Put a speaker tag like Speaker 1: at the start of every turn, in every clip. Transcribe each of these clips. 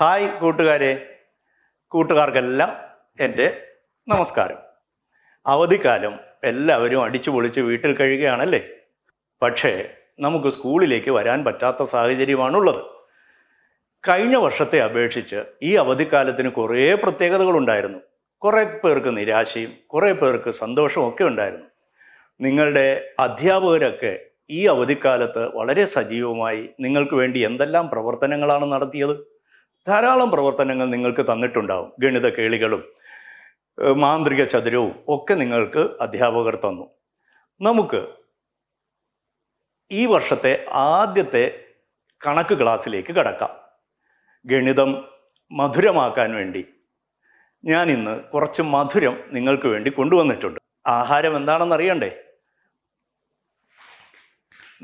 Speaker 1: hi കൂട്ടുകാരെ കൂട്ടുകാർക്കെല്ലാം
Speaker 2: എൻ്റെ നമസ്കാരം അവധിക്കാലം എല്ലാവരും അടിച്ചു പൊളിച്ച് വീട്ടിൽ കഴിയുകയാണല്ലേ പക്ഷേ നമുക്ക് സ്കൂളിലേക്ക് വരാൻ പറ്റാത്ത സാഹചര്യമാണുള്ളത് കഴിഞ്ഞ വർഷത്തെ അപേക്ഷിച്ച് ഈ അവധിക്കാലത്തിന് കുറേ പ്രത്യേകതകളുണ്ടായിരുന്നു കുറേ പേർക്ക് നിരാശയും കുറേ പേർക്ക് സന്തോഷമൊക്കെ ഒക്കെ ഉണ്ടായിരുന്നു നിങ്ങളുടെ അധ്യാപകരൊക്കെ ഈ അവധിക്കാലത്ത് വളരെ സജീവമായി നിങ്ങൾക്ക് വേണ്ടി എന്തെല്ലാം പ്രവർത്തനങ്ങളാണ് നടത്തിയത് ധാരാളം പ്രവർത്തനങ്ങൾ നിങ്ങൾക്ക് തന്നിട്ടുണ്ടാവും ഗണിത കേളികളും മാന്ത്രിക ചതുരവും ഒക്കെ നിങ്ങൾക്ക് അധ്യാപകർ തന്നു നമുക്ക് ഈ വർഷത്തെ ആദ്യത്തെ കണക്ക് ക്ലാസ്സിലേക്ക് കടക്കാം ഗണിതം മധുരമാക്കാൻ വേണ്ടി ഞാൻ ഇന്ന് കുറച്ച് മധുരം നിങ്ങൾക്ക് വേണ്ടി കൊണ്ടുവന്നിട്ടുണ്ട് ആഹാരം എന്താണെന്ന് അറിയണ്ടേ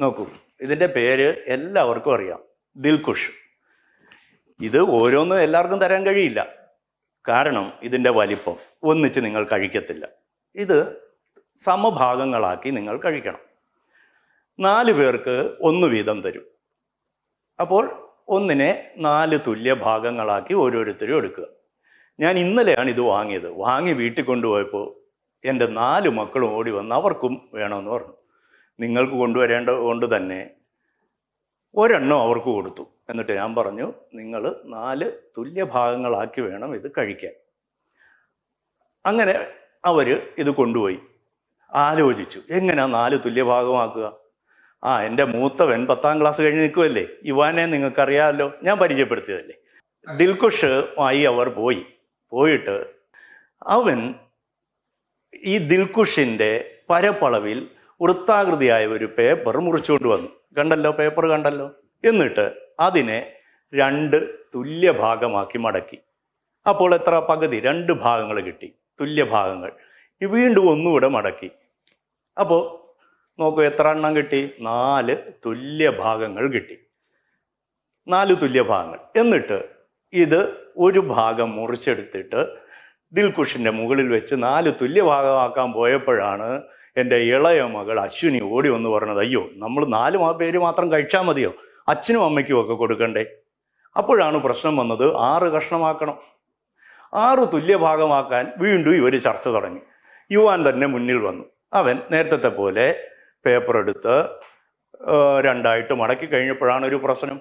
Speaker 2: നോക്കൂ ഇതിൻ്റെ പേര് എല്ലാവർക്കും അറിയാം ദിൽകുഷ് ഇത് ഓരോന്നും എല്ലാവർക്കും തരാൻ കഴിയില്ല കാരണം ഇതിൻ്റെ വലിപ്പം ഒന്നിച്ച് നിങ്ങൾ കഴിക്കത്തില്ല ഇത് സമഭാഗങ്ങളാക്കി നിങ്ങൾ കഴിക്കണം നാല് പേർക്ക് ഒന്ന് വീതം തരും അപ്പോൾ ഒന്നിനെ നാല് തുല്യ ഭാഗങ്ങളാക്കി ഓരോരുത്തരും എടുക്കുക ഞാൻ ഇന്നലെയാണ് ഇത് വാങ്ങിയത് വാങ്ങി വീട്ടിൽ കൊണ്ടുപോയപ്പോൾ എൻ്റെ നാല് മക്കളും ഓടി വന്ന് അവർക്കും വേണമെന്ന് പറഞ്ഞു നിങ്ങൾക്ക് കൊണ്ടുവരേണ്ട കൊണ്ട് തന്നെ ഒരെണ്ണം അവർക്ക് കൊടുത്തു എന്നിട്ട് ഞാൻ പറഞ്ഞു നിങ്ങൾ നാല് തുല്യ ഭാഗങ്ങളാക്കി വേണം ഇത് കഴിക്കാൻ അങ്ങനെ അവർ ഇത് കൊണ്ടുപോയി ആലോചിച്ചു എങ്ങനെയാ നാല് തുല്യ ആ എൻ്റെ മൂത്തവൻ പത്താം ക്ലാസ് കഴിഞ്ഞ് നിൽക്കുമല്ലേ ഇവാനെ നിങ്ങൾക്കറിയാമല്ലോ ഞാൻ പരിചയപ്പെടുത്തിയതല്ലേ ദിൽകുഷ് ആയി അവർ പോയി പോയിട്ട് അവൻ ഈ ദിൽകുഷിൻ്റെ പരപ്പളവിൽ വൃത്താകൃതിയായ ഒരു പേപ്പർ മുറിച്ചുകൊണ്ട് വന്നു കണ്ടല്ലോ പേപ്പർ കണ്ടല്ലോ എന്നിട്ട് അതിനെ രണ്ട് തുല്യ ഭാഗമാക്കി മടക്കി അപ്പോൾ എത്ര പകുതി രണ്ട് ഭാഗങ്ങൾ കിട്ടി തുല്യ ഭാഗങ്ങൾ വീണ്ടും ഒന്നുകൂടെ മടക്കി അപ്പോൾ നോക്കൂ എത്ര എണ്ണം കിട്ടി നാല് തുല്യ ഭാഗങ്ങൾ കിട്ടി നാല് തുല്യ ഭാഗങ്ങൾ എന്നിട്ട് ഇത് ഒരു ഭാഗം മുറിച്ചെടുത്തിട്ട് ദിൽകുഷിൻ്റെ മുകളിൽ വെച്ച് നാല് തുല്യ ഭാഗമാക്കാൻ പോയപ്പോഴാണ് എൻ്റെ ഇളയ മകൾ അശ്വിനി ഓടി വന്ന് പറഞ്ഞത് അയ്യോ നമ്മൾ നാല് പേര് മാത്രം കഴിച്ചാൽ മതിയോ അച്ഛനും അമ്മയ്ക്കും ഒക്കെ കൊടുക്കണ്ടേ അപ്പോഴാണ് പ്രശ്നം വന്നത് ആറ് കഷ്ണമാക്കണം ആറ് തുല്യഭാഗമാക്കാൻ വീണ്ടും ഇവർ ചർച്ച തുടങ്ങി യുവാൻ തന്നെ മുന്നിൽ വന്നു അവൻ നേരത്തെ പോലെ പേപ്പർ എടുത്ത് രണ്ടായിട്ട് മടക്കി കഴിഞ്ഞപ്പോഴാണ് ഒരു പ്രശ്നം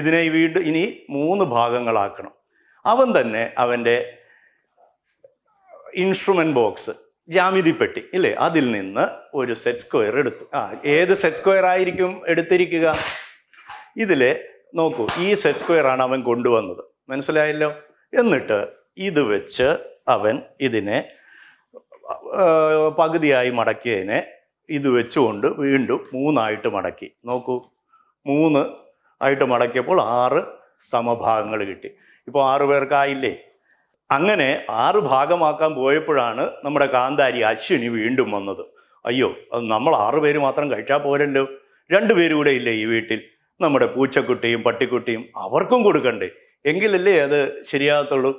Speaker 2: ഇതിനെ വീണ്ടും ഇനി മൂന്ന് ഭാഗങ്ങളാക്കണം അവൻ തന്നെ അവൻ്റെ ഇൻസ്ട്രുമെൻ്റ് ബോക്സ് ജാമിതി പെട്ടി ഇല്ലേ അതിൽ നിന്ന് ഒരു സെറ്റ് സ്ക്വയർ എടുത്തു ആ ഏത് സെറ്റ് സ്ക്വയർ ആയിരിക്കും എടുത്തിരിക്കുക ഇതിൽ നോക്കൂ ഈ സെറ്റ് സ്ക്വയർ ആണ് അവൻ കൊണ്ടുവന്നത് മനസ്സിലായല്ലോ എന്നിട്ട് ഇത് വെച്ച് അവൻ ഇതിനെ പകുതിയായി മടക്കിയതിനെ ഇത് വെച്ചുകൊണ്ട് വീണ്ടും മൂന്നായിട്ട് മടക്കി നോക്കൂ മൂന്ന് ആയിട്ട് മടക്കിയപ്പോൾ ആറ് സമഭാഗങ്ങൾ കിട്ടി ഇപ്പോൾ ആറ് പേർക്കായില്ലേ അങ്ങനെ ആറ് ഭാഗമാക്കാൻ പോയപ്പോഴാണ് നമ്മുടെ കാന്താരി അശ്വിനി വീണ്ടും വന്നത് അയ്യോ നമ്മൾ ആറ് പേര് മാത്രം കഴിച്ചാൽ പോരല്ലോ രണ്ടുപേരും കൂടെ ഇല്ലേ ഈ വീട്ടിൽ നമ്മുടെ പൂച്ചക്കുട്ടിയും പട്ടിക്കുട്ടിയും അവർക്കും കൊടുക്കണ്ടേ എങ്കിലല്ലേ അത് ശരിയാകത്തുള്ളൂ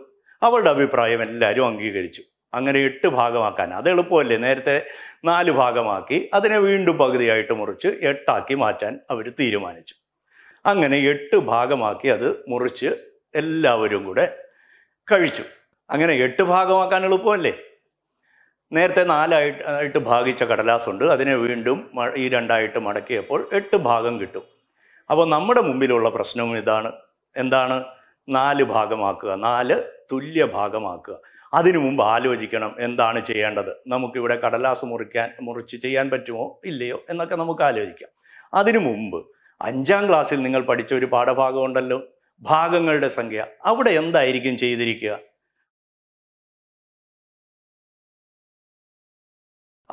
Speaker 2: അവളുടെ അഭിപ്രായം എല്ലാവരും അംഗീകരിച്ചു അങ്ങനെ എട്ട് ഭാഗമാക്കാൻ അത് എളുപ്പമല്ലേ നേരത്തെ നാല് ഭാഗമാക്കി അതിനെ വീണ്ടും പകുതിയായിട്ട് മുറിച്ച് എട്ടാക്കി മാറ്റാൻ അവർ തീരുമാനിച്ചു അങ്ങനെ എട്ട് ഭാഗമാക്കി അത് മുറിച്ച് എല്ലാവരും കൂടെ കഴിച്ചു അങ്ങനെ എട്ട് ഭാഗമാക്കാൻ എളുപ്പമല്ലേ നേരത്തെ നാലായിട്ട് ആയിട്ട് ഭാഗിച്ച കടലാസുണ്ട് അതിനെ വീണ്ടും ഈ രണ്ടായിട്ട് മടക്കിയപ്പോൾ എട്ട് ഭാഗം കിട്ടും അപ്പോൾ നമ്മുടെ മുമ്പിലുള്ള പ്രശ്നവും ഇതാണ് എന്താണ് നാല് ഭാഗമാക്കുക നാല് തുല്യ ഭാഗമാക്കുക അതിനു മുമ്പ് ആലോചിക്കണം എന്താണ് ചെയ്യേണ്ടത് നമുക്കിവിടെ കടലാസ് മുറിക്കാൻ മുറിച്ച് ചെയ്യാൻ പറ്റുമോ ഇല്ലയോ എന്നൊക്കെ നമുക്ക് ആലോചിക്കാം അതിനു മുമ്പ് അഞ്ചാം ക്ലാസ്സിൽ നിങ്ങൾ പഠിച്ച ഒരു പാഠഭാഗം ഉണ്ടല്ലോ
Speaker 1: ഭാഗങ്ങളുടെ സംഖ്യ അവിടെ എന്തായിരിക്കും ചെയ്തിരിക്കുക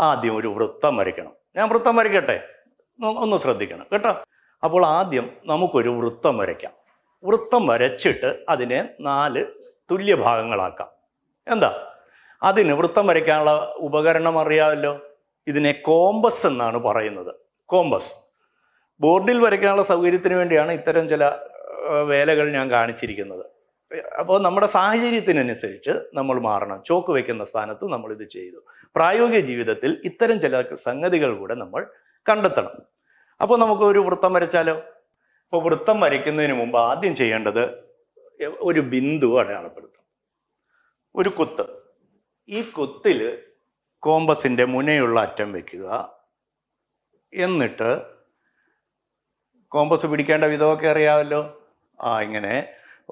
Speaker 1: ആദ്യം ഒരു വൃത്തം വരയ്ക്കണം ഞാൻ വൃത്തം വരയ്ക്കട്ടെ
Speaker 2: ഒന്ന് ശ്രദ്ധിക്കണം കേട്ടോ അപ്പോൾ ആദ്യം നമുക്കൊരു വൃത്തം വരയ്ക്കാം വൃത്തം വരച്ചിട്ട് അതിനെ നാല് തുല്യ ഭാഗങ്ങളാക്കാം എന്താ അതിന് വൃത്തം വരയ്ക്കാനുള്ള ഉപകരണം അറിയാമല്ലോ ഇതിനെ കോമ്പസ് എന്നാണ് പറയുന്നത് കോമ്പസ് ബോർഡിൽ വരയ്ക്കാനുള്ള സൗകര്യത്തിന് വേണ്ടിയാണ് ഇത്തരം ചില വേലകൾ ഞാൻ കാണിച്ചിരിക്കുന്നത് അപ്പോൾ നമ്മുടെ സാഹചര്യത്തിനനുസരിച്ച് നമ്മൾ മാറണം ചോക്ക് വയ്ക്കുന്ന സ്ഥാനത്ത് നമ്മൾ ഇത് ചെയ്തു പ്രായോഗിക ജീവിതത്തിൽ ഇത്തരം ചില സംഗതികൾ കൂടെ നമ്മൾ കണ്ടെത്തണം അപ്പോൾ നമുക്ക് ഒരു വൃത്തം വരച്ചാലോ അപ്പോൾ വൃത്തം വരയ്ക്കുന്നതിന് മുമ്പ് ആദ്യം ചെയ്യേണ്ടത് ഒരു ബിന്ദു അടയാളപ്പെടുത്തും ഒരു കുത്ത് ഈ കുത്തിൽ കോമ്പസിൻ്റെ മുനയുള്ള അറ്റം വയ്ക്കുക എന്നിട്ട് കോമ്പസ് പിടിക്കേണ്ട വിധമൊക്കെ അറിയാമല്ലോ ആ ഇങ്ങനെ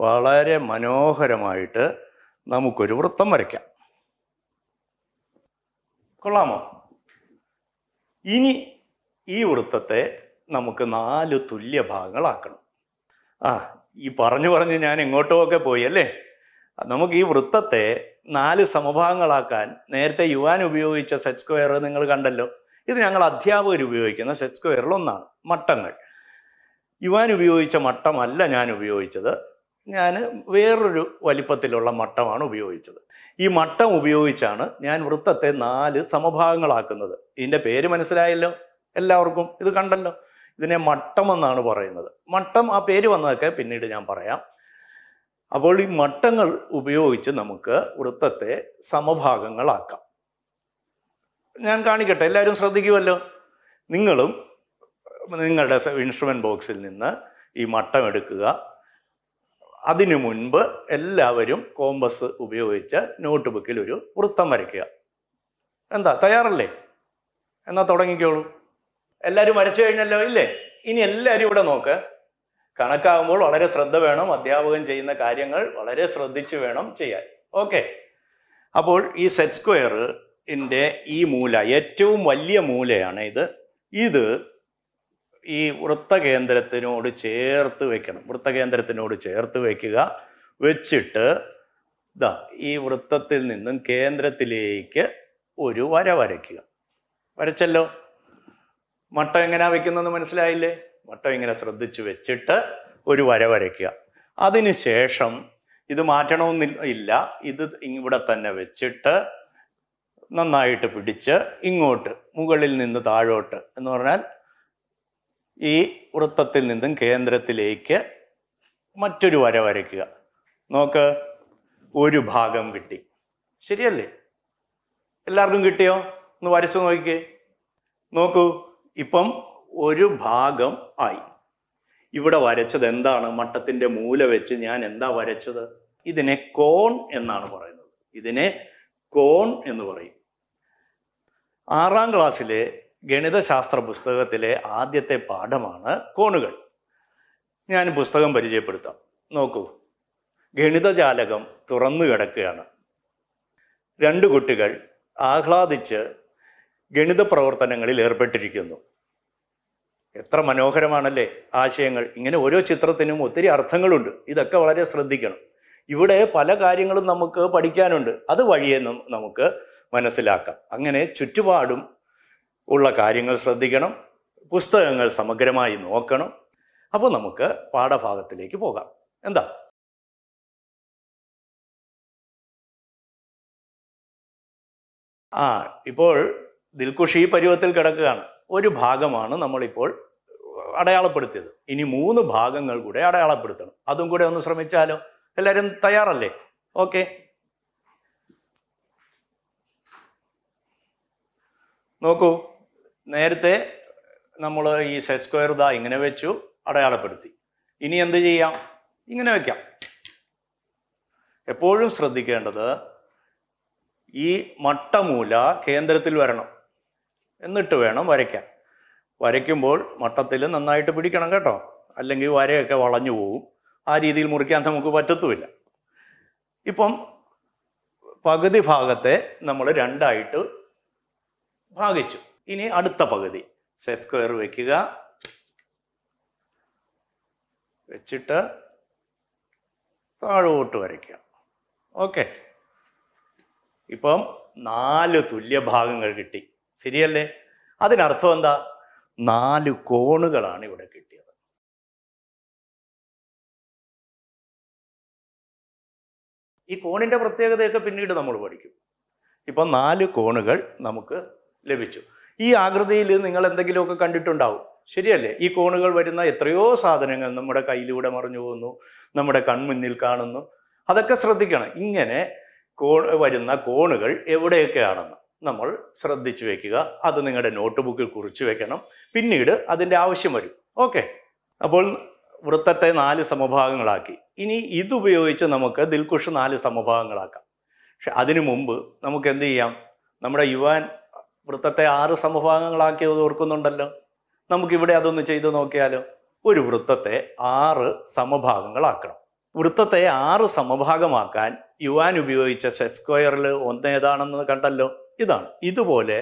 Speaker 2: വളരെ മനോഹരമായിട്ട് നമുക്കൊരു വൃത്തം വരയ്ക്കാം കൊള്ളാമോ ഇനി ഈ വൃത്തത്തെ നമുക്ക് നാല് തുല്യ ഭാഗങ്ങളാക്കണം ആ ഈ പറഞ്ഞു പറഞ്ഞ് ഞാൻ എങ്ങോട്ടുമൊക്കെ പോയി അല്ലേ നമുക്ക് ഈ വൃത്തത്തെ നാല് സമഭാഗങ്ങളാക്കാൻ നേരത്തെ യുവാൻ ഉപയോഗിച്ച സെറ്റ് സ്ക്വയർ നിങ്ങൾ കണ്ടല്ലോ ഇത് ഞങ്ങൾ അധ്യാപകർ ഉപയോഗിക്കുന്ന സെറ്റ് സ്ക്വയറിൽ ഒന്നാണ് മട്ടങ്ങൾ യുവാൻ ഉപയോഗിച്ച മട്ടമല്ല ഞാൻ ഉപയോഗിച്ചത് ഞാൻ വേറൊരു വലിപ്പത്തിലുള്ള മട്ടമാണ് ഉപയോഗിച്ചത് ഈ മട്ടം ഉപയോഗിച്ചാണ് ഞാൻ വൃത്തത്തെ നാല് സമഭാഗങ്ങളാക്കുന്നത് ഇതിൻ്റെ പേര് മനസ്സിലായല്ലോ എല്ലാവർക്കും ഇത് കണ്ടല്ലോ ഇതിനെ മട്ടം എന്നാണ് പറയുന്നത് മട്ടം ആ പേര് വന്നതൊക്കെ പിന്നീട് ഞാൻ പറയാം അപ്പോൾ ഈ മട്ടങ്ങൾ ഉപയോഗിച്ച് നമുക്ക് വൃത്തത്തെ സമഭാഗങ്ങളാക്കാം ഞാൻ കാണിക്കട്ടെ എല്ലാവരും ശ്രദ്ധിക്കുമല്ലോ നിങ്ങളും നിങ്ങളുടെ ഇൻസ്ട്രുമെൻ്റ് ബോക്സിൽ നിന്ന് ഈ മട്ടം എടുക്കുക അതിനു മുൻപ് എല്ലാവരും കോമ്പസ് ഉപയോഗിച്ച് നോട്ട് ബുക്കിൽ ഒരു വൃത്തം വരയ്ക്കുക എന്താ തയ്യാറല്ലേ എന്നാൽ തുടങ്ങിക്കോളൂ എല്ലാവരും വരച്ചു കഴിഞ്ഞല്ലോ ഇല്ലേ ഇനി എല്ലാവരും ഇവിടെ നോക്ക് കണക്കാകുമ്പോൾ വളരെ ശ്രദ്ധ വേണം അധ്യാപകൻ ചെയ്യുന്ന കാര്യങ്ങൾ വളരെ ശ്രദ്ധിച്ചു വേണം ചെയ്യാൻ ഓക്കെ അപ്പോൾ ഈ സെറ്റ് സ്ക്വയറിൻ്റെ ഈ മൂല ഏറ്റവും വലിയ മൂലയാണ് ഇത് ഇത് ഈ വൃത്തകേന്ദ്രത്തിനോട് ചേർത്ത് വെക്കണം വൃത്തകേന്ദ്രത്തിനോട് ചേർത്ത് വെക്കുക വെച്ചിട്ട് ഇതാ ഈ വൃത്തത്തിൽ നിന്നും കേന്ദ്രത്തിലേക്ക് ഒരു വര വരയ്ക്കുക വരച്ചല്ലോ മട്ട എങ്ങനെയാ വെക്കുന്നതെന്ന് മനസ്സിലായില്ലേ മട്ട ഇങ്ങനെ ശ്രദ്ധിച്ച് വെച്ചിട്ട് ഒരു വര വരയ്ക്കുക അതിനുശേഷം ഇത് മാറ്റണമെന്നില്ല ഇല്ല ഇത് ഇവിടെ തന്നെ വെച്ചിട്ട് നന്നായിട്ട് പിടിച്ച് ഇങ്ങോട്ട് മുകളിൽ നിന്ന് താഴോട്ട് എന്ന് പറഞ്ഞാൽ ഈ വൃത്തത്തിൽ നിന്നും കേന്ദ്രത്തിലേക്ക് മറ്റൊരു വര വരയ്ക്കുക നോക്ക് ഒരു ഭാഗം കിട്ടി ശരിയല്ലേ എല്ലാവർക്കും കിട്ടിയോ ഒന്ന് വരച്ച് നോക്കിക്കേ നോക്കൂ ഇപ്പം ഒരു ഭാഗം ആയി ഇവിടെ വരച്ചത് എന്താണ് മട്ടത്തിൻ്റെ മൂല വെച്ച് ഞാൻ എന്താ വരച്ചത് ഇതിനെ കോൺ എന്നാണ് പറയുന്നത് ഇതിനെ കോൺ എന്ന് പറയും ആറാം ക്ലാസ്സിലെ ഗണിതശാസ്ത്ര പുസ്തകത്തിലെ ആദ്യത്തെ പാഠമാണ് കോണുകൾ ഞാൻ പുസ്തകം പരിചയപ്പെടുത്താം നോക്കൂ ഗണിതജാലകം തുറന്നു കിടക്കുകയാണ് രണ്ട് കുട്ടികൾ ആഹ്ലാദിച്ച് ഗണിത പ്രവർത്തനങ്ങളിൽ ഏർപ്പെട്ടിരിക്കുന്നു എത്ര മനോഹരമാണല്ലേ ആശയങ്ങൾ ഇങ്ങനെ ഓരോ ചിത്രത്തിനും ഒത്തിരി അർത്ഥങ്ങളുണ്ട് ഇതൊക്കെ വളരെ ശ്രദ്ധിക്കണം ഇവിടെ പല കാര്യങ്ങളും നമുക്ക് പഠിക്കാനുണ്ട് അത് വഴിയെ നമുക്ക് മനസ്സിലാക്കാം അങ്ങനെ ചുറ്റുപാടും ഉള്ള കാര്യങ്ങൾ ശ്രദ്ധിക്കണം
Speaker 1: പുസ്തകങ്ങൾ സമഗ്രമായി നോക്കണം അപ്പോൾ നമുക്ക് പാഠഭാഗത്തിലേക്ക് പോകാം എന്താ ആ ഇപ്പോൾ ദിൽഖുഷി പരുവത്തിൽ കിടക്കുകയാണ് ഒരു ഭാഗമാണ്
Speaker 2: നമ്മളിപ്പോൾ അടയാളപ്പെടുത്തിയത് ഇനി മൂന്ന് ഭാഗങ്ങൾ കൂടെ അടയാളപ്പെടുത്തണം അതും കൂടെ ഒന്ന് ശ്രമിച്ചാലോ എല്ലാവരും തയ്യാറല്ലേ ഓക്കെ നോക്കൂ നേരത്തെ നമ്മൾ ഈ സെറ്റ് സ്ക്വയർ ദാ ഇങ്ങനെ വെച്ചു അടയാളപ്പെടുത്തി ഇനി എന്ത് ചെയ്യാം ഇങ്ങനെ വയ്ക്കാം എപ്പോഴും ശ്രദ്ധിക്കേണ്ടത് ഈ മട്ടമൂല കേന്ദ്രത്തിൽ വരണം എന്നിട്ട് വേണം വരയ്ക്കാൻ വരയ്ക്കുമ്പോൾ മട്ടത്തിൽ നന്നായിട്ട് പിടിക്കണം കേട്ടോ അല്ലെങ്കിൽ വരയൊക്കെ വളഞ്ഞു പോകും ആ രീതിയിൽ മുറിക്കാൻ നമുക്ക് പറ്റത്തുമില്ല ഇപ്പം പകുതി ഭാഗത്തെ നമ്മൾ രണ്ടായിട്ട് ഭാഗിച്ചു ഇനി അടുത്ത പകുതി സെറ്റ് സ്ക്വയർ വയ്ക്കുക വെച്ചിട്ട് താഴോട്ട് വരയ്ക്കുക ഓക്കെ ഇപ്പം നാല് തുല്യ ഭാഗങ്ങൾ കിട്ടി ശരിയല്ലേ അതിനർത്ഥം എന്താ
Speaker 1: നാല് കോണുകളാണ് ഇവിടെ കിട്ടിയത് ഈ കോണിൻ്റെ പ്രത്യേകതയൊക്കെ പിന്നീട് നമ്മൾ പഠിക്കും
Speaker 2: ഇപ്പം നാല് കോണുകൾ നമുക്ക് ലഭിച്ചു ഈ ആകൃതിയിൽ നിങ്ങൾ എന്തെങ്കിലുമൊക്കെ കണ്ടിട്ടുണ്ടാവും ശരിയല്ലേ ഈ കോണുകൾ വരുന്ന എത്രയോ സാധനങ്ങൾ നമ്മുടെ കയ്യിലൂടെ മറിഞ്ഞു പോകുന്നു നമ്മുടെ കൺമുന്നിൽ കാണുന്നു അതൊക്കെ ശ്രദ്ധിക്കണം ഇങ്ങനെ കോ വരുന്ന കോണുകൾ എവിടെയൊക്കെയാണെന്ന് നമ്മൾ ശ്രദ്ധിച്ചു വെക്കുക അത് നിങ്ങളുടെ നോട്ട്ബുക്കിൽ കുറിച്ചു വെക്കണം പിന്നീട് അതിൻ്റെ ആവശ്യം വരും ഓക്കെ അപ്പോൾ വൃത്തത്തെ നാല് സമഭാഗങ്ങളാക്കി ഇനി ഇതുപയോഗിച്ച് നമുക്ക് ദിൽകുഷ് നാല് സമഭാഗങ്ങളാക്കാം പക്ഷെ അതിനു മുമ്പ് നമുക്ക് എന്ത് ചെയ്യാം നമ്മുടെ യുവാൻ വൃത്തത്തെ ആറ് സമഭാഗങ്ങളാക്കിയത് ഓർക്കുന്നുണ്ടല്ലോ നമുക്കിവിടെ അതൊന്ന് ചെയ്തു നോക്കിയാലോ ഒരു വൃത്തത്തെ ആറ് സമഭാഗങ്ങളാക്കണം വൃത്തത്തെ ആറ് സമഭാഗമാക്കാൻ യുവാൻ ഉപയോഗിച്ച സെറ്റ് സ്ക്വയറിൽ ഒന്ന് ഏതാണെന്ന് കണ്ടല്ലോ ഇതാണ് ഇതുപോലെ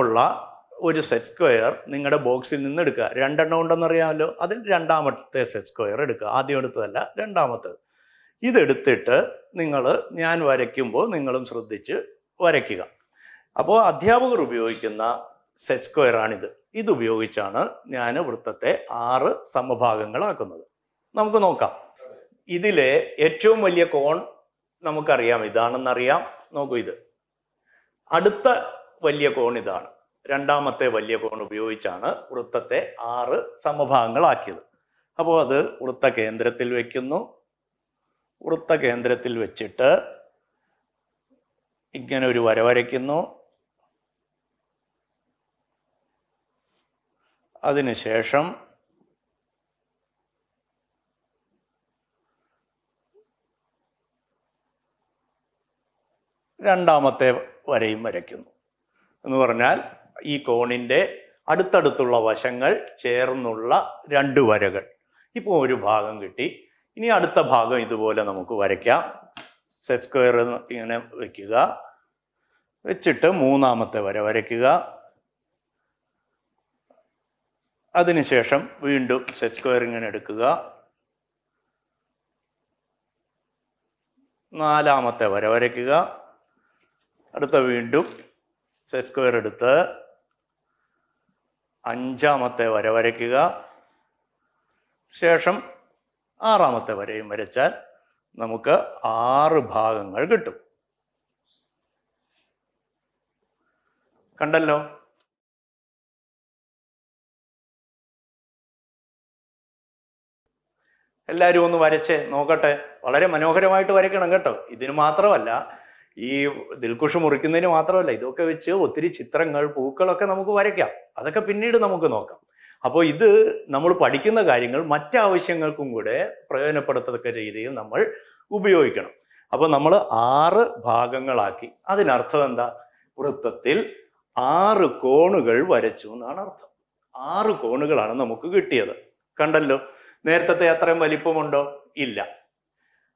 Speaker 2: ഉള്ള ഒരു സെറ്റ് സ്ക്വയർ നിങ്ങളുടെ ബോക്സിൽ നിന്ന് എടുക്കുക രണ്ടെണ്ണം ഉണ്ടെന്നറിയാമല്ലോ അതിൽ രണ്ടാമത്തെ സെറ്റ് സ്ക്വയർ എടുക്കുക ആദ്യം എടുത്തതല്ല രണ്ടാമത്തത് ഇതെടുത്തിട്ട് നിങ്ങൾ ഞാൻ വരയ്ക്കുമ്പോൾ നിങ്ങളും ശ്രദ്ധിച്ച് വരയ്ക്കുക അപ്പോൾ അധ്യാപകർ ഉപയോഗിക്കുന്ന സെറ്റ് സ്ക്വയറാണിത് ഇതുപയോഗിച്ചാണ് ഞാൻ വൃത്തത്തെ ആറ് സമഭാഗങ്ങളാക്കുന്നത് നമുക്ക് നോക്കാം ഇതിലെ ഏറ്റവും വലിയ കോൺ നമുക്കറിയാം ഇതാണെന്നറിയാം നോക്കൂ ഇത് അടുത്ത വലിയ കോൺ ഇതാണ് രണ്ടാമത്തെ വലിയ കോൺ ഉപയോഗിച്ചാണ് വൃത്തത്തെ ആറ് സമഭാഗങ്ങളാക്കിയത് അപ്പോൾ അത് വൃത്ത കേന്ദ്രത്തിൽ വയ്ക്കുന്നു വൃത്ത കേന്ദ്രത്തിൽ വെച്ചിട്ട് ഇങ്ങനെ ഒരു വര വരയ്ക്കുന്നു അതിനുശേഷം രണ്ടാമത്തെ വരയും വരയ്ക്കുന്നു എന്ന് പറഞ്ഞാൽ ഈ കോണിൻ്റെ അടുത്തടുത്തുള്ള വശങ്ങൾ ചേർന്നുള്ള രണ്ട് വരകൾ ഇപ്പോൾ ഒരു ഭാഗം കിട്ടി ഇനി അടുത്ത ഭാഗം ഇതുപോലെ നമുക്ക് വരയ്ക്കാം സെറ്റ് സ്ക്വയർ ഇങ്ങനെ വയ്ക്കുക വെച്ചിട്ട് മൂന്നാമത്തെ വര വരയ്ക്കുക അതിനുശേഷം വീണ്ടും സെറ്റ് സ്ക്വയർ ഇങ്ങനെ എടുക്കുക നാലാമത്തെ വര വരയ്ക്കുക അടുത്ത വീണ്ടും സെറ്റ് സ്ക്വയർ എടുത്ത് അഞ്ചാമത്തെ വര വരയ്ക്കുക ശേഷം ആറാമത്തെ വരയും വരച്ചാൽ നമുക്ക് ആറ് ഭാഗങ്ങൾ കിട്ടും
Speaker 1: കണ്ടല്ലോ എല്ലാവരും ഒന്ന് വരച്ചേ നോക്കട്ടെ വളരെ മനോഹരമായിട്ട് വരയ്ക്കണം കേട്ടോ ഇതിന് മാത്രമല്ല ഈ
Speaker 2: ദിൽകുഷ് മുറിക്കുന്നതിന് മാത്രമല്ല ഇതൊക്കെ വെച്ച് ഒത്തിരി ചിത്രങ്ങൾ പൂക്കളൊക്കെ നമുക്ക് വരയ്ക്കാം അതൊക്കെ പിന്നീട് നമുക്ക് നോക്കാം അപ്പോൾ ഇത് നമ്മൾ പഠിക്കുന്ന കാര്യങ്ങൾ മറ്റാവശ്യങ്ങൾക്കും കൂടെ പ്രയോജനപ്പെടുത്തത്തക്ക രീതിയിൽ നമ്മൾ ഉപയോഗിക്കണം അപ്പോൾ നമ്മൾ ആറ് ഭാഗങ്ങളാക്കി അതിനർത്ഥം എന്താ വൃത്തത്തിൽ ആറ് കോണുകൾ വരച്ചു എന്നാണ് അർത്ഥം ആറ് കോണുകളാണ് നമുക്ക് കിട്ടിയത് കണ്ടല്ലോ നേരത്തെ അത്രയും വലിപ്പമുണ്ടോ ഇല്ല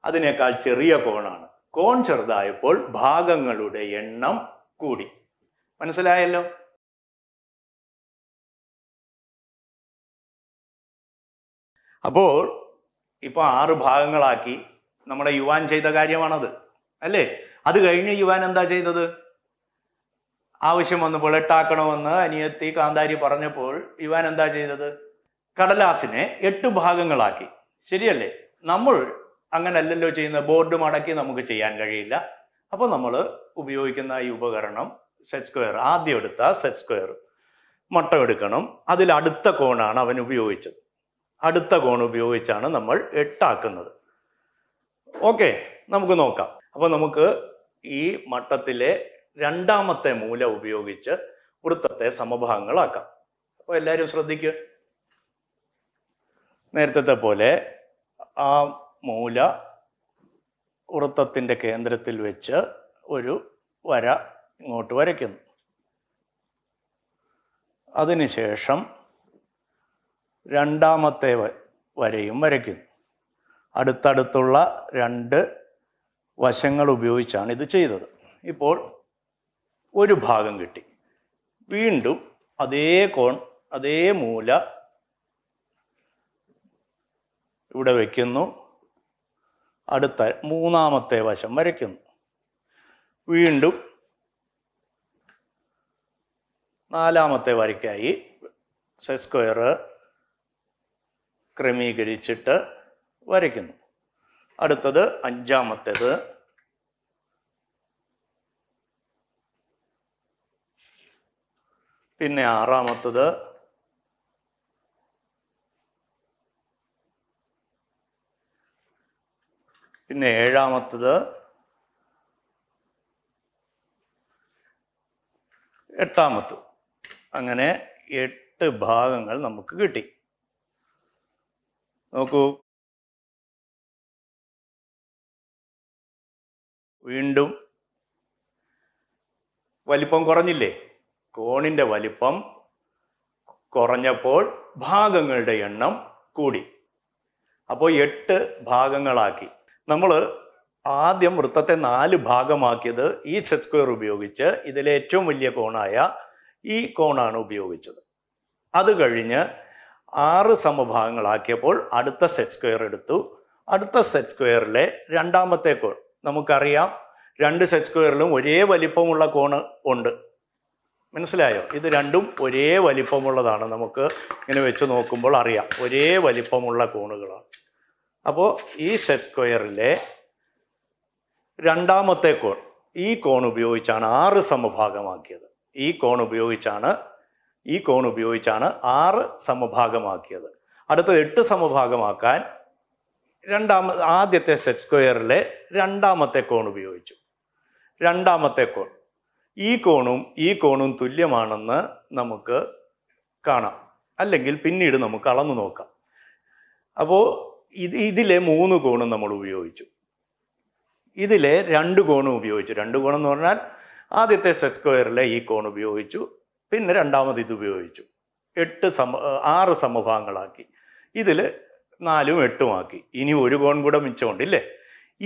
Speaker 2: അതിനേക്കാൾ ചെറിയ കോണാണ് കോൺ ചെറുതായപ്പോൾ ഭാഗങ്ങളുടെ
Speaker 1: എണ്ണം കൂടി മനസ്സിലായല്ലോ അപ്പോൾ ഇപ്പോൾ ആറ്
Speaker 2: ഭാഗങ്ങളാക്കി നമ്മുടെ യുവാൻ ചെയ്ത കാര്യമാണത് അല്ലേ അത് കഴിഞ്ഞ് യുവാൻ എന്താ ചെയ്തത് ആവശ്യം വന്നപ്പോൾ എട്ടാക്കണമെന്ന് അനിയത്തി കാന്താരി പറഞ്ഞപ്പോൾ യുവാൻ എന്താ ചെയ്തത് കടലാസിനെ എട്ട് ഭാഗങ്ങളാക്കി ശരിയല്ലേ നമ്മൾ അങ്ങനല്ലല്ലോ ചെയ്യുന്ന ബോർഡ് മടക്കി നമുക്ക് ചെയ്യാൻ കഴിയില്ല അപ്പോൾ നമ്മൾ ഉപയോഗിക്കുന്ന ഈ ഉപകരണം സെറ്റ് സ്ക്വയർ ആദ്യം എടുത്ത സെറ്റ് സ്ക്വയർ മട്ടം എടുക്കണം അതിൽ അടുത്ത കോണാണ് അവൻ ഉപയോഗിച്ചത് അടുത്ത കോൺ ഉപയോഗിച്ചാണ് നമ്മൾ എട്ടാക്കുന്നത് ഓക്കെ നമുക്ക് നോക്കാം അപ്പോൾ നമുക്ക് ഈ മട്ടത്തിലെ രണ്ടാമത്തെ മൂല ഉപയോഗിച്ച് വൃത്തത്തെ സമഭാഗങ്ങളാക്കാം അപ്പോൾ എല്ലാവരും ശ്രദ്ധിക്കുക നേരത്തെ പോലെ ആ മൂല വൃത്തത്തിൻ്റെ കേന്ദ്രത്തിൽ വെച്ച് ഒരു വര ഇങ്ങോട്ട് വരയ്ക്കുന്നു അതിനുശേഷം രണ്ടാമത്തെ വരയും വരയ്ക്കുന്നു അടുത്തടുത്തുള്ള രണ്ട് വശങ്ങൾ ഉപയോഗിച്ചാണ് ഇത് ചെയ്തത് ഇപ്പോൾ ഒരു ഭാഗം കിട്ടി വീണ്ടും അതേ കോൺ അതേ മൂല ഇവിടെ വയ്ക്കുന്നു അടുത്ത മൂന്നാമത്തെ വശം വരയ്ക്കുന്നു വീണ്ടും നാലാമത്തെ വരയ്ക്കായി സ്ക്വയർ ക്രമീകരിച്ചിട്ട് വരയ്ക്കുന്നു അടുത്തത് അഞ്ചാമത്തേത് പിന്നെ ആറാമത്തത് പിന്നെ ഏഴാമത്തത് എട്ടാമത്തു അങ്ങനെ എട്ട്
Speaker 1: ഭാഗങ്ങൾ നമുക്ക് കിട്ടി നോക്കൂ വീണ്ടും
Speaker 2: വലിപ്പം കുറഞ്ഞില്ലേ കോണിൻ്റെ വലിപ്പം കുറഞ്ഞപ്പോൾ ഭാഗങ്ങളുടെ എണ്ണം കൂടി അപ്പോൾ എട്ട് ഭാഗങ്ങളാക്കി നമ്മൾ ആദ്യം വൃത്തത്തെ നാല് ഭാഗമാക്കിയത് ഈ സെറ്റ് സ്ക്വയർ ഉപയോഗിച്ച് ഇതിലെ ഏറ്റവും വലിയ കോണായ ഈ കോണാണ് ഉപയോഗിച്ചത് അത് കഴിഞ്ഞ് ആറ് സമഭാഗങ്ങളാക്കിയപ്പോൾ അടുത്ത സെറ്റ് സ്ക്വയർ എടുത്തു അടുത്ത സെറ്റ് സ്ക്വയറിലെ രണ്ടാമത്തെ കോൺ നമുക്കറിയാം രണ്ട് സെറ്റ് സ്ക്വയറിലും ഒരേ വലിപ്പമുള്ള കോണ് ഉണ്ട് മനസ്സിലായോ ഇത് രണ്ടും ഒരേ വലിപ്പമുള്ളതാണ് നമുക്ക് ഇങ്ങനെ വെച്ച് നോക്കുമ്പോൾ അറിയാം ഒരേ വലിപ്പമുള്ള കോണുകളാണ് അപ്പോൾ ഈ സെറ്റ് സ്ക്വയറിലെ രണ്ടാമത്തെ കോൺ ഈ കോൺ ഉപയോഗിച്ചാണ് ആറ് സമഭാഗമാക്കിയത് ഈ കോൺ ഉപയോഗിച്ചാണ് ഈ കോൺ ഉപയോഗിച്ചാണ് ആറ് സമഭാഗമാക്കിയത് അടുത്തത് എട്ട് സമഭാഗമാക്കാൻ രണ്ടാമ ആദ്യത്തെ സെറ്റ് സ്ക്വയറിലെ രണ്ടാമത്തെ കോൺ ഉപയോഗിച്ചു രണ്ടാമത്തെ കോൺ ഈ കോണും ഈ കോണും തുല്യമാണെന്ന് നമുക്ക് കാണാം അല്ലെങ്കിൽ പിന്നീട് നമുക്ക് അളന്നു നോക്കാം അപ്പോൾ ഇത് ഇതിലെ മൂന്ന് കോണും നമ്മൾ ഉപയോഗിച്ചു ഇതിലെ രണ്ട് കോണും ഉപയോഗിച്ചു രണ്ട് കോണം എന്ന് പറഞ്ഞാൽ ആദ്യത്തെ സെറ്റ് സ്ക്വയറിലെ ഈ കോൺ ഉപയോഗിച്ചു പിന്നെ രണ്ടാമത് ഇത് ഉപയോഗിച്ചു എട്ട് സമ ആറ് സമഭാഗങ്ങളാക്കി ഇതിൽ നാലും എട്ടുമാക്കി ഇനി ഒരു കോൺ കൂടെ മിച്ചമുണ്ട് ഇല്ലേ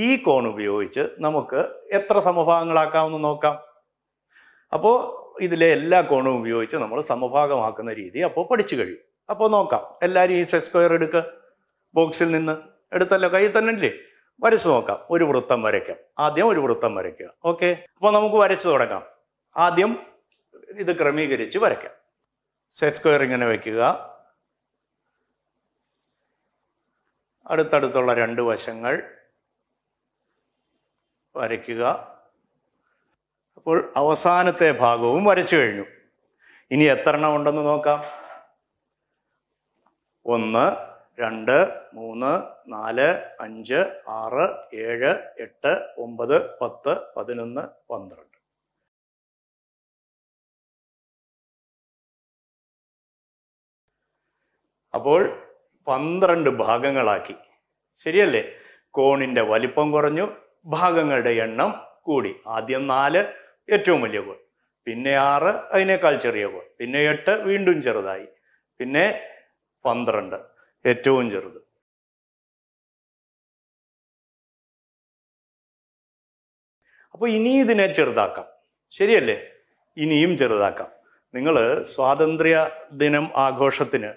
Speaker 2: ഈ കോൺ ഉപയോഗിച്ച് നമുക്ക് എത്ര സമഭാഗങ്ങളാക്കാമെന്ന് നോക്കാം അപ്പോൾ ഇതിലെ എല്ലാ കോണും ഉപയോഗിച്ച് നമ്മൾ സമഭാഗമാക്കുന്ന രീതി അപ്പോൾ പഠിച്ചു കഴിയും അപ്പോൾ നോക്കാം എല്ലാവരും ഈ സെറ്റ് സ്ക്വയർ എടുക്കുക ബോക്സിൽ നിന്ന് എടുത്തല്ലോ കയ്യിൽ തന്നെ ഇല്ലേ വരച്ചു നോക്കാം ഒരു വൃത്തം വരയ്ക്കാം ആദ്യം ഒരു വൃത്തം വരയ്ക്കുക ഓക്കെ അപ്പോൾ നമുക്ക് വരച്ചു തുടങ്ങാം ആദ്യം ഇത് ക്രമീകരിച്ച് വരയ്ക്കാം സെറ്റ് സ്ക്വയർ ഇങ്ങനെ വയ്ക്കുക അടുത്തടുത്തുള്ള രണ്ട് വശങ്ങൾ വരയ്ക്കുക അപ്പോൾ അവസാനത്തെ ഭാഗവും വരച്ചു കഴിഞ്ഞു ഇനി എത്ര എണ്ണം ഉണ്ടെന്ന് നോക്കാം ഒന്ന് രണ്ട് മൂന്ന് നാല്
Speaker 1: അഞ്ച് ആറ് ഏഴ് എട്ട് ഒമ്പത് പത്ത് പതിനൊന്ന് പന്ത്രണ്ട് അപ്പോൾ പന്ത്രണ്ട് ഭാഗങ്ങളാക്കി ശരിയല്ലേ
Speaker 2: കോണിൻ്റെ വലിപ്പം കുറഞ്ഞു ഭാഗങ്ങളുടെ എണ്ണം കൂടി ആദ്യം നാല് ഏറ്റവും വലിയ കോൺ പിന്നെ ആറ് അതിനേക്കാൾ ചെറിയ കോൺ പിന്നെ എട്ട് വീണ്ടും ചെറുതായി
Speaker 1: പിന്നെ പന്ത്രണ്ട് ഏറ്റവും ചെറുത് അപ്പോൾ ഇനി ഇതിനെ ചെറുതാക്കാം ശരിയല്ലേ ഇനിയും ചെറുതാക്കാം നിങ്ങൾ സ്വാതന്ത്ര്യ ദിനം
Speaker 2: ആഘോഷത്തിന്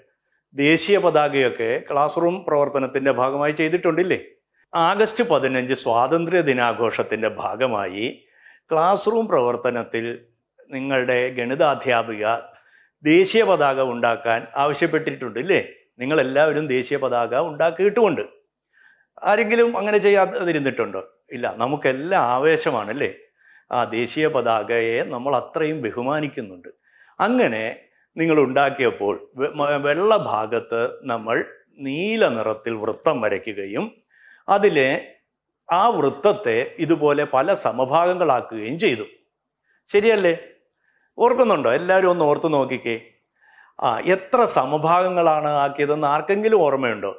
Speaker 2: ദേശീയ പതാകയൊക്കെ ക്ലാസ് റൂം പ്രവർത്തനത്തിൻ്റെ ഭാഗമായി ചെയ്തിട്ടുണ്ടില്ലേ ആഗസ്റ്റ് പതിനഞ്ച് സ്വാതന്ത്ര്യ ദിനാഘോഷത്തിൻ്റെ ഭാഗമായി ക്ലാസ് റൂം പ്രവർത്തനത്തിൽ നിങ്ങളുടെ ഗണിതാധ്യാപിക ദേശീയ പതാക ഉണ്ടാക്കാൻ ആവശ്യപ്പെട്ടിട്ടുണ്ടില്ലേ നിങ്ങളെല്ലാവരും ദേശീയ പതാക ഉണ്ടാക്കിയിട്ടുമുണ്ട് ആരെങ്കിലും അങ്ങനെ ചെയ്യാതിരുന്നിട്ടുണ്ടോ ഇല്ല നമുക്കെല്ലാം ആവേശമാണ് അല്ലേ ആ ദേശീയ പതാകയെ നമ്മൾ അത്രയും ബഹുമാനിക്കുന്നുണ്ട് അങ്ങനെ നിങ്ങൾ ഉണ്ടാക്കിയപ്പോൾ വെള്ള ഭാഗത്ത് നമ്മൾ നീല നിറത്തിൽ വൃത്തം വരയ്ക്കുകയും അതിലെ ആ വൃത്തത്തെ ഇതുപോലെ പല സമഭാഗങ്ങളാക്കുകയും ചെയ്തു ശരിയല്ലേ ഓർക്കുന്നുണ്ടോ എല്ലാവരും ഒന്ന് ഓർത്തു നോക്കിക്കേ ആ എത്ര സമഭാഗങ്ങളാണ് ആക്കിയതെന്ന് ആർക്കെങ്കിലും ഓർമ്മയുണ്ടോ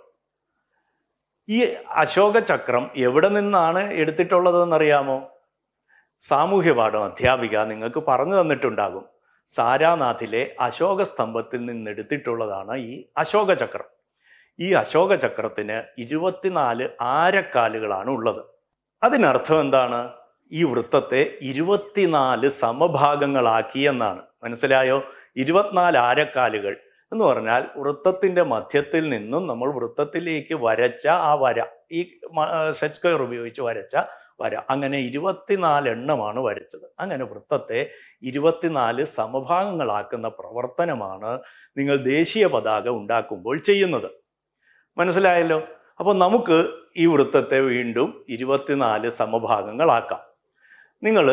Speaker 2: ഈ അശോക ചക്രം എവിടെ നിന്നാണ് എടുത്തിട്ടുള്ളതെന്നറിയാമോ സാമൂഹ്യ പാഠം അധ്യാപിക നിങ്ങൾക്ക് പറഞ്ഞു തന്നിട്ടുണ്ടാകും സാരാനാഥിലെ അശോക സ്തംഭത്തിൽ നിന്നെടുത്തിട്ടുള്ളതാണ് ഈ അശോക ചക്രം ഈ അശോക ചക്രത്തിന് ഇരുപത്തിനാല് ആരക്കാലുകളാണ് ഉള്ളത് അതിനർത്ഥം എന്താണ് ഈ വൃത്തത്തെ ഇരുപത്തിനാല് സമഭാഗങ്ങളാക്കി എന്നാണ് മനസ്സിലായോ ഇരുപത്തിനാല് ആരക്കാലുകൾ എന്ന് പറഞ്ഞാൽ വൃത്തത്തിൻ്റെ മധ്യത്തിൽ നിന്നും നമ്മൾ വൃത്തത്തിലേക്ക് വരച്ച ആ വര ഈ സെറ്റ് സ്ക്വയർ ഉപയോഗിച്ച് വരച്ച വര അങ്ങനെ ഇരുപത്തിനാല് എണ്ണമാണ് വരച്ചത് അങ്ങനെ വൃത്തത്തെ ഇരുപത്തിനാല് സമഭാഗങ്ങളാക്കുന്ന പ്രവർത്തനമാണ് നിങ്ങൾ ദേശീയ പതാക ഉണ്ടാക്കുമ്പോൾ ചെയ്യുന്നത് മനസ്സിലായല്ലോ അപ്പോൾ നമുക്ക് ഈ വൃത്തത്തെ വീണ്ടും ഇരുപത്തിനാല് സമഭാഗങ്ങളാക്കാം നിങ്ങൾ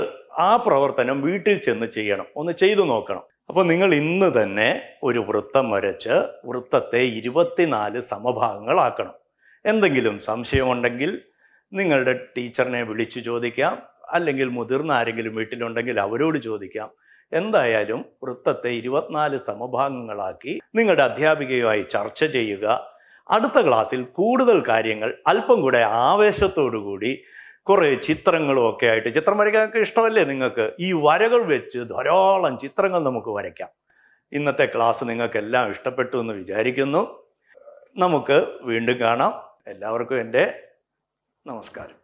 Speaker 2: ആ പ്രവർത്തനം വീട്ടിൽ ചെന്ന് ചെയ്യണം ഒന്ന് ചെയ്തു നോക്കണം അപ്പോൾ നിങ്ങൾ ഇന്ന് തന്നെ ഒരു വൃത്തം വരച്ച് വൃത്തത്തെ ഇരുപത്തിനാല് സമഭാഗങ്ങളാക്കണം എന്തെങ്കിലും സംശയമുണ്ടെങ്കിൽ നിങ്ങളുടെ ടീച്ചറിനെ വിളിച്ചു ചോദിക്കാം അല്ലെങ്കിൽ മുതിർന്ന ആരെങ്കിലും വീട്ടിലുണ്ടെങ്കിൽ അവരോട് ചോദിക്കാം എന്തായാലും വൃത്തത്തെ ഇരുപത്തിനാല് സമഭാഗങ്ങളാക്കി നിങ്ങളുടെ അധ്യാപികയുമായി ചർച്ച ചെയ്യുക അടുത്ത ക്ലാസ്സിൽ കൂടുതൽ കാര്യങ്ങൾ അല്പം കൂടെ ആവേശത്തോടു കൂടി കുറേ ചിത്രങ്ങളും ഒക്കെ ആയിട്ട് ചിത്രം വരയ്ക്കാനൊക്കെ ഇഷ്ടമല്ലേ നിങ്ങൾക്ക് ഈ വരകൾ വെച്ച് ധാരാളം ചിത്രങ്ങൾ നമുക്ക് വരയ്ക്കാം ഇന്നത്തെ ക്ലാസ് നിങ്ങൾക്കെല്ലാം ഇഷ്ടപ്പെട്ടു എന്ന് വിചാരിക്കുന്നു നമുക്ക് വീണ്ടും കാണാം എല്ലാവർക്കും എൻ്റെ
Speaker 1: നമസ്കാരം